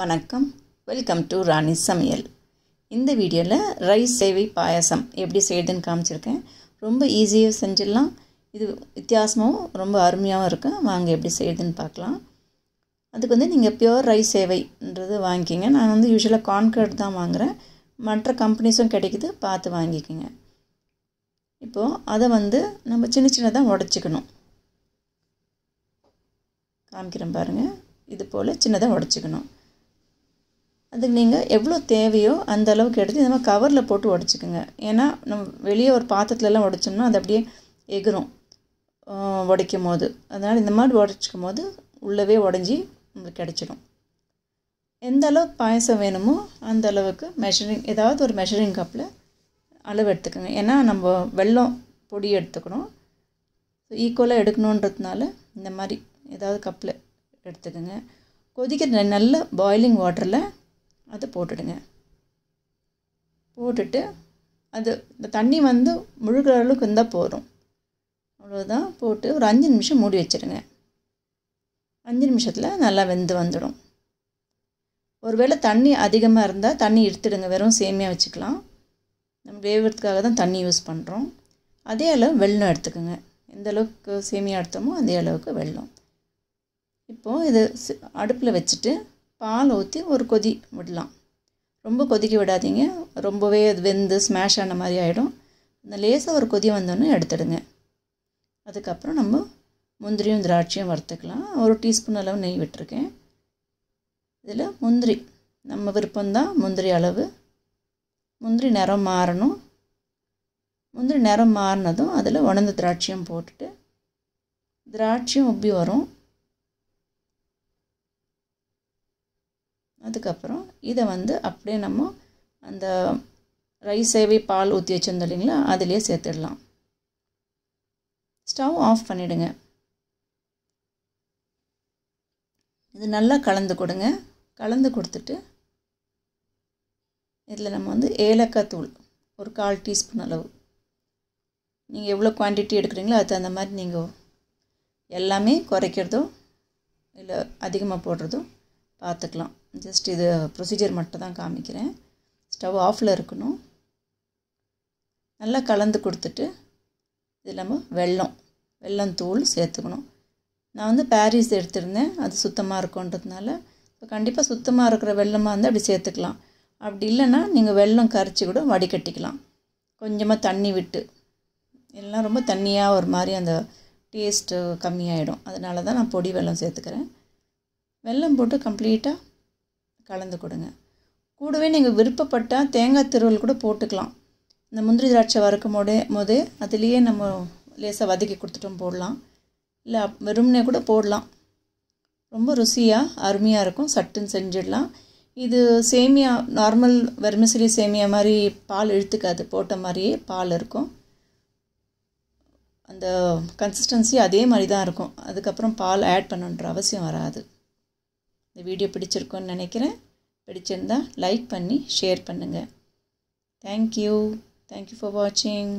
வணக்கம் welcome to ராணி சமையல் இந்த வீடியோவில் ரைஸ் சேவை பாயசம் எப்படி செய்யுதுன்னு காமிச்சிருக்கேன் ரொம்ப ஈஸியாக செஞ்சிடலாம் இது வித்தியாசமாகவும் ரொம்ப அருமையாகவும் இருக்கும் வாங்க எப்படி செய்யுதுன்னு பார்க்கலாம் அதுக்கு வந்து நீங்கள் பியோர் ரைஸ் சேவைன்றது வாங்கிக்கிங்க நான் வந்து யூஸ்வலாக கான்கர்ட் தான் வாங்குகிறேன் மற்ற கம்பெனிஸும் கிடைக்குது பார்த்து வாங்கிக்கோங்க இப்போது அதை வந்து நம்ம சின்ன சின்னதாக உடச்சிக்கணும் காமிக்கிறேன் பாருங்கள் இது போல் சின்னதாக உடச்சிக்கணும் அதுக்கு நீங்கள் எவ்வளோ தேவையோ அந்த அளவுக்கு எடுத்து இந்த மாதிரி கவரில் போட்டு உடச்சிக்கோங்க ஏன்னா நம்ம வெளியே ஒரு பாத்திரத்துலலாம் உடைச்சோம்னா அது அப்படியே எகிரும் உடைக்கும் போது அதனால் இந்த மாதிரி உடச்சிக்கும் போது உள்ளவே உடஞ்சி நம்மளுக்கு கிடச்சிடும் எந்த அளவுக்கு பாயசம் வேணுமோ அந்த அளவுக்கு மெஷரிங் ஏதாவது ஒரு மெஷரிங் கப்பில் அளவு எடுத்துக்கோங்க ஏன்னா நம்ம வெள்ளம் பொடி எடுத்துக்கணும் ஸோ ஈக்குவலாக எடுக்கணுன்றதுனால இந்த மாதிரி ஏதாவது கப்பில் எடுத்துக்கோங்க கொதிக்கிற நல்ல பாயிலிங் வாட்டரில் அதை போட்டுடுங்க போட்டுட்டு அது இந்த தண்ணி வந்து முழுகிற அளவுக்கு இருந்தால் போதும் அவ்வளோதான் போட்டு ஒரு அஞ்சு நிமிஷம் மூடி வச்சுடுங்க அஞ்சு நிமிஷத்தில் நல்லா வெந்து வந்துடும் ஒருவேளை தண்ணி அதிகமாக இருந்தால் தண்ணி எடுத்துடுங்க வெறும் சேமியாக வச்சுக்கலாம் நம்ம வேகிறதுக்காக தான் தண்ணி யூஸ் பண்ணுறோம் அதே அளவு வெள்ளம் எடுத்துக்கோங்க எந்த அளவுக்கு சேமியா எடுத்தோமோ அதே அளவுக்கு வெள்ளம் இப்போது இது அடுப்பில் வச்சுட்டு பால் ஊற்றி ஒரு கொதி விடலாம் ரொம்ப கொதிக்க விடாதீங்க ரொம்பவே அது வெந்து ஸ்மாஷ் ஆன மாதிரி ஆகிடும் அந்த லேசாக ஒரு கொதி வந்தோன்னே எடுத்துடுங்க அதுக்கப்புறம் நம்ம முந்திரியும் திராட்சையும் வறுத்துக்கலாம் ஒரு டீஸ்பூன் அளவு நெய் விட்டுருக்கேன் இதில் முந்திரி நம்ம விருப்பம்தான் முந்திரி அளவு முந்திரி நிறம் மாறணும் முந்திரி நிறம் மாறினதும் அதில் உணர்ந்த திராட்சையும் போட்டுட்டு திராட்சையும் உப்பி வரும் அதுக்கப்புறம் இதை வந்து அப்படியே நம்ம அந்த ரைஸ் சேவை பால் ஊற்றி வச்சுருந்தோம் இல்லைங்களா அதிலே சேர்த்துடலாம் ஸ்டவ் ஆஃப் பண்ணிவிடுங்க இது நல்லா கலந்து கொடுங்க கலந்து கொடுத்துட்டு இதில் நம்ம வந்து ஏலக்காய் தூள் ஒரு கால் டீஸ்பூன் அளவு நீங்கள் எவ்வளோ குவான்டிட்டி எடுக்கிறீங்களோ அது தகுந்த மாதிரி நீங்கள் எல்லாமே குறைக்கிறதோ இல்லை அதிகமாக போடுறதோ பார்த்துக்கலாம் ஜஸ்ட் இது ப்ரொசீஜர் மட்டும் தான் காமிக்கிறேன் ஸ்டவ் ஆஃபில் இருக்கணும் நல்லா கலந்து கொடுத்துட்டு இது இல்லாமல் வெள்ளம் வெள்ளந்தூள் சேர்த்துக்கணும் நான் வந்து பேரிஸ் எடுத்திருந்தேன் அது சுத்தமாக இருக்குன்றதுனால இப்போ கண்டிப்பாக சுத்தமாக இருக்கிற வெள்ளமாக இருந்தால் அப்படி சேர்த்துக்கலாம் அப்படி இல்லைன்னா நீங்கள் வெள்ளம் கரைச்சி கூட வடிகட்டிக்கலாம் கொஞ்சமாக தண்ணி விட்டு எல்லாம் ரொம்ப தண்ணியாக ஒரு மாதிரி அந்த டேஸ்ட்டு கம்மியாயிடும் அதனால தான் நான் பொடி வெள்ளம் சேர்த்துக்கிறேன் வெள்ளம் போட்டு கம்ப்ளீட்டாக கலந்து கொடுங்க கூடவே நீங்கள் விருப்பப்பட்டால் தேங்காய் திருவல் கூட போட்டுக்கலாம் இந்த முந்திரி திராட்சை வறுக்கும் போது போது அதுலேயே நம்ம லேசாக வதக்கி கொடுத்துட்டும் போடலாம் இல்லை வெறும்னே கூட போடலாம் ரொம்ப ருசியாக அருமையாக இருக்கும் சட்டுன்னு செஞ்சிடலாம் இது சேமியா நார்மல் வெர்மசிலி சேமியா மாதிரி பால் இழுத்துக்காது போட்ட மாதிரியே பால் இருக்கும் அந்த கன்சிஸ்டன்சி அதே மாதிரி தான் இருக்கும் அதுக்கப்புறம் பால் ஆட் பண்ணுன்ற அவசியம் வராது இந்த வீடியோ பிடிச்சிருக்கோன்னு நினைக்கிறேன் பிடிச்சிருந்தால் லைக் பண்ணி ஷேர் பண்ணுங்கள் தேங்க்யூ தேங்க்யூ ஃபார் வாட்சிங்